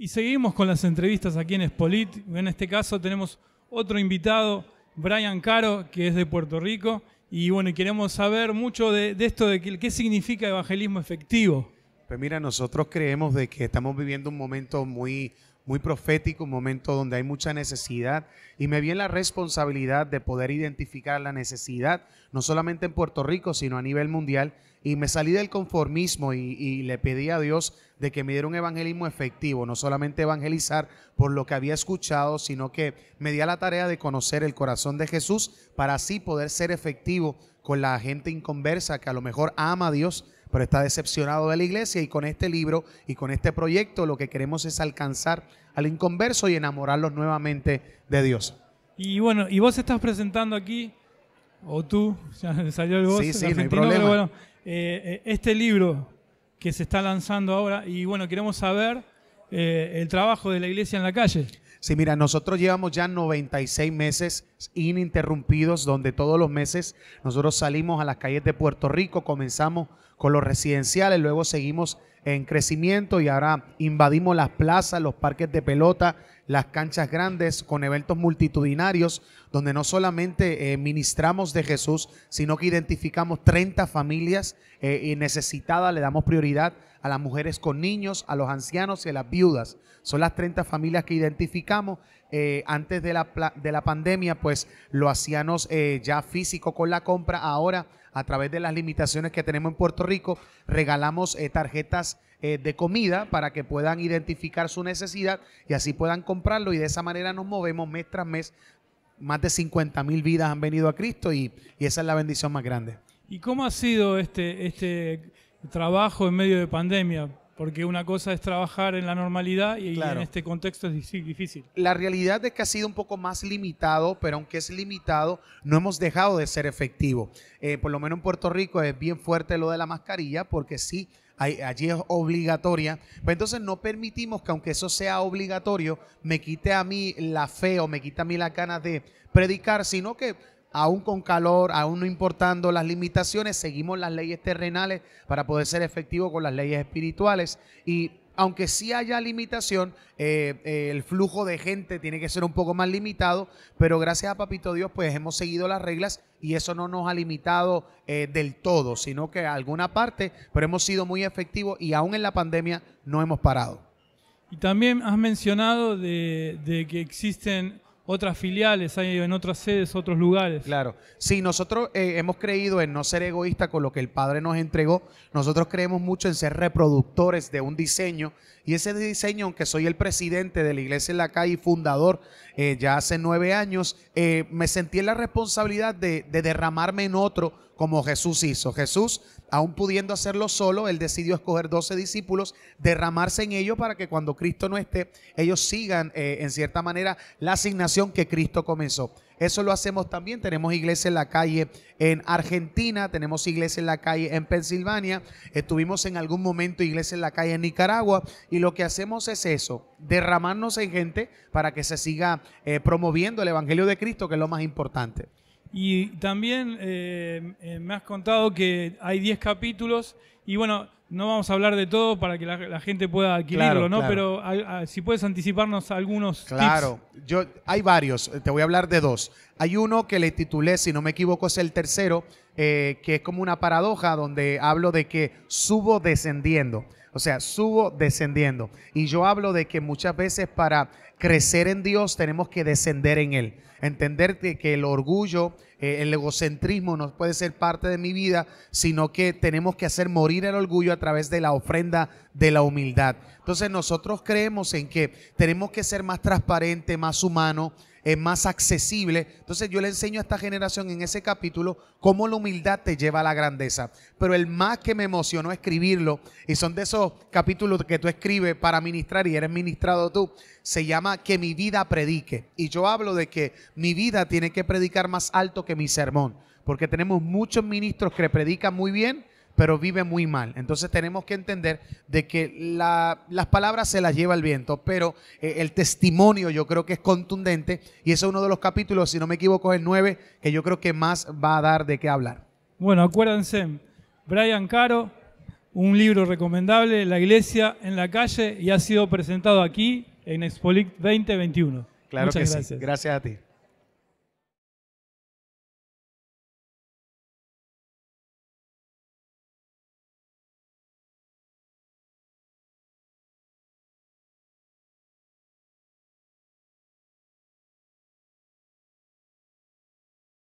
Y seguimos con las entrevistas aquí en Spolit. En este caso tenemos otro invitado, Brian Caro, que es de Puerto Rico. Y bueno, queremos saber mucho de, esto, de qué, qué significa evangelismo efectivo. Pues mira, nosotros creemos de que estamos viviendo un momento muy, muy profético, un momento donde hay mucha necesidad y me viene la responsabilidad de poder identificar la necesidad, no solamente en Puerto Rico, sino a nivel mundial y me salí del conformismo y, le pedí a Dios de que me diera un evangelismo efectivo, no solamente evangelizar por lo que había escuchado, sino que me di la tarea de conocer el corazón de Jesús para así poder ser efectivo con la gente inconversa que a lo mejor ama a Dios, pero está decepcionado de la iglesia y con este libro y con este proyecto lo que queremos es alcanzar al inconverso y enamorarlos nuevamente de Dios. Y bueno, y vos estás presentando aquí, o tú, salió el voz, sí, sí, problema. bueno, eh, eh, este libro que se está lanzando ahora y bueno, queremos saber eh, el trabajo de la iglesia en la calle. Sí, mira, nosotros llevamos ya 96 meses ininterrumpidos, donde todos los meses nosotros salimos a las calles de Puerto Rico, comenzamos con los residenciales, luego seguimos en crecimiento y ahora invadimos las plazas, los parques de pelota, las canchas grandes con eventos multitudinarios donde no solamente eh, ministramos de Jesús, sino que identificamos 30 familias eh, y necesitadas, le damos prioridad a las mujeres con niños, a los ancianos y a las viudas. Son las 30 familias que identificamos eh, antes de la, de la, pandemia, pues lo hacíamos eh, ya físico con la compra. Ahora, a través de las limitaciones que tenemos en Puerto Rico, regalamos eh, tarjetas de comida para que puedan identificar su necesidad y así puedan comprarlo. Y de esa manera nos movemos mes tras mes. Más de 50 mil vidas han venido a Cristo y, esa es la bendición más grande. ¿Y cómo ha sido este, este trabajo en medio de pandemia? Porque una cosa es trabajar en la normalidad y en este contexto es difícil. La realidad es que ha sido un poco más limitado, pero aunque es limitado, no hemos dejado de ser efectivo. Eh, por lo menos en Puerto Rico es bien fuerte lo de la mascarilla, porque sí, allí es obligatoria. Pero entonces no permitimos que aunque eso sea obligatorio, me quite a mí la fe o me quite a mí las ganas de predicar, sino que aún con calor, aún no importando las limitaciones, seguimos las leyes terrenales para poder ser efectivos con las leyes espirituales. Y aunque sí haya limitación, eh, eh, el flujo de gente tiene que ser un poco más limitado, pero gracias a Papito Dios, pues hemos seguido las reglas y eso no nos ha limitado eh, del todo, sino que a alguna parte, pero hemos sido muy efectivos y aún en la pandemia no hemos parado. Y también has mencionado de que existen otras filiales, ido en otras sedes, otros lugares. Claro. Sí, nosotros eh, hemos creído en no ser egoísta con lo que el Padre nos entregó. Nosotros creemos mucho en ser reproductores de un diseño. Y ese diseño, aunque soy el presidente de la Iglesia en la Calle y fundador eh, ya hace nueve años, eh, me sentí en la responsabilidad de, de derramarme en otro como Jesús hizo. Jesús, aún pudiendo hacerlo solo, él decidió escoger 12 discípulos, derramarse en ellos para que cuando Cristo no esté, ellos sigan eh, en cierta manera la asignación que Cristo comenzó. Eso lo hacemos también. Tenemos iglesia en la calle en Argentina, tenemos iglesia en la calle en Pensilvania, estuvimos en algún momento iglesia en la calle en Nicaragua y lo que hacemos es eso, derramarnos en gente para que se siga eh, promoviendo el Evangelio de Cristo, que es lo más importante. Y también eh, eh, me has contado que hay 10 capítulos y bueno, no vamos a hablar de todo para que la, gente pueda adquirirlo, ¿no? Pero si puedes anticiparnos algunos. Claro, yo hay varios, te voy a hablar de dos. Hay uno que le titulé, si no me equivoco, es el tercero, eh, que es como una paradoja donde hablo de que subo descendiendo. O sea, subo descendiendo. Y yo hablo de que muchas veces para crecer en Dios tenemos que descender en Él. Entender que el orgullo, eh, el egocentrismo no puede ser parte de mi vida, sino que tenemos que hacer morir el orgullo a través de la ofrenda de la humildad. Entonces nosotros creemos en que tenemos que ser más transparente, más humano, es más accesible. Entonces yo le enseño a esta generación en ese capítulo cómo la humildad te lleva a la grandeza. Pero el más que me emocionó escribirlo, y son de esos capítulos que tú escribes para ministrar y eres ministrado tú, se llama Que mi vida predique. Y yo hablo de que mi vida tiene que predicar más alto que mi sermón, porque tenemos muchos ministros que predican muy bien, pero vive muy mal. Entonces tenemos que entender de que las palabras se las lleva el viento, pero eh, el testimonio yo creo que es contundente y ese es uno de los capítulos, si no me equivoco, es el 9, que yo creo que más va a dar de qué hablar. Bueno, acuérdense, Brian Caro, un libro recomendable, La Iglesia en la Calle, y ha sido presentado aquí en Expolit 2021. Claro Muchas gracias. Gracias a ti.